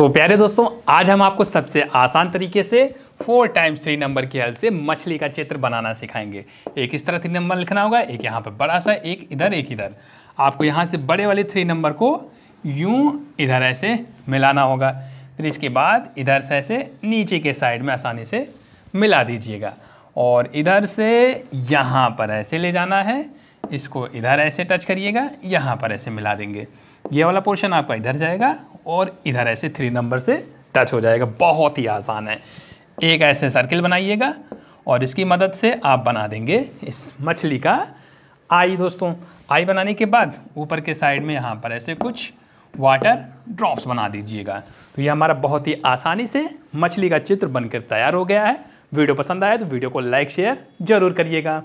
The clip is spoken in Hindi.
तो प्यारे दोस्तों आज हम आपको सबसे आसान तरीके से फोर टाइम्स थ्री नंबर की हल से मछली का चित्र बनाना सिखाएंगे एक इस तरह थ्री नंबर लिखना होगा एक यहाँ पर बड़ा सा एक इधर एक इधर आपको यहाँ से बड़े वाले थ्री नंबर को यूं इधर ऐसे मिलाना होगा फिर इसके बाद इधर से ऐसे नीचे के साइड में आसानी से मिला दीजिएगा और इधर से यहाँ पर ऐसे ले जाना है इसको इधर ऐसे टच करिएगा यहाँ पर ऐसे मिला देंगे ये वाला पोर्शन आपका इधर जाएगा और इधर ऐसे थ्री नंबर से टच हो जाएगा बहुत ही आसान है एक ऐसे सर्किल बनाइएगा और इसकी मदद से आप बना देंगे इस मछली का आई दोस्तों आई बनाने के बाद ऊपर के साइड में यहाँ पर ऐसे कुछ वाटर ड्रॉप्स बना दीजिएगा तो ये हमारा बहुत ही आसानी से मछली का चित्र बनकर तैयार हो गया है वीडियो पसंद आया तो वीडियो को लाइक शेयर जरूर करिएगा